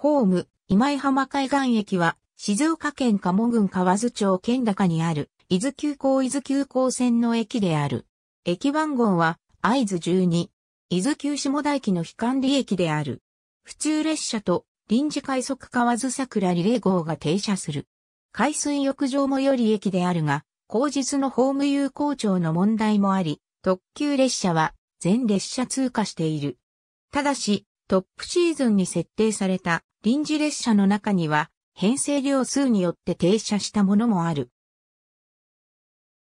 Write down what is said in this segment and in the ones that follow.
ホーム、今井浜海岸駅は、静岡県鴨郡河津町県高にある、伊豆急行伊豆急行線の駅である。駅番号は、合図12、伊豆急下田駅の非管理駅である。普通列車と臨時快速河津桜リレー号が停車する。海水浴場もより駅であるが、後日のホーム有効庁の問題もあり、特急列車は全列車通過している。ただし、トップシーズンに設定された臨時列車の中には、編成量数によって停車したものもある。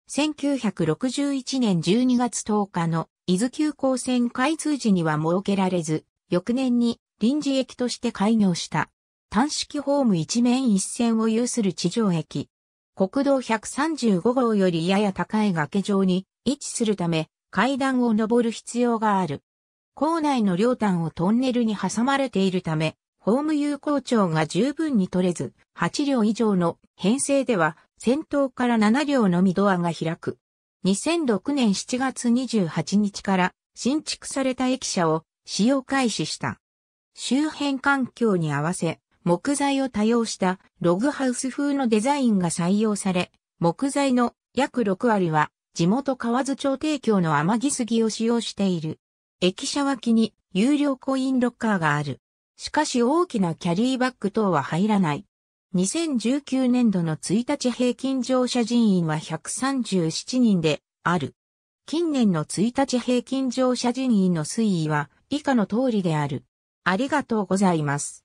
1961年12月10日の伊豆急行線開通時には設けられず、翌年に臨時駅として開業した。単式ホーム一面一線を有する地上駅。国道135号よりやや高い崖上に位置するため階段を登る必要がある。校内の両端をトンネルに挟まれているため、ホーム有効長が十分に取れず、8両以上の編成では、先頭から7両のみドアが開く。2006年7月28日から新築された駅舎を使用開始した。周辺環境に合わせ、木材を多用したログハウス風のデザインが採用され、木材の約6割は地元河津町提供の天城杉を使用している。駅舎脇に有料コインロッカーがある。しかし大きなキャリーバッグ等は入らない。2019年度の1日平均乗車人員は137人である。近年の1日平均乗車人員の推移は以下の通りである。ありがとうございます。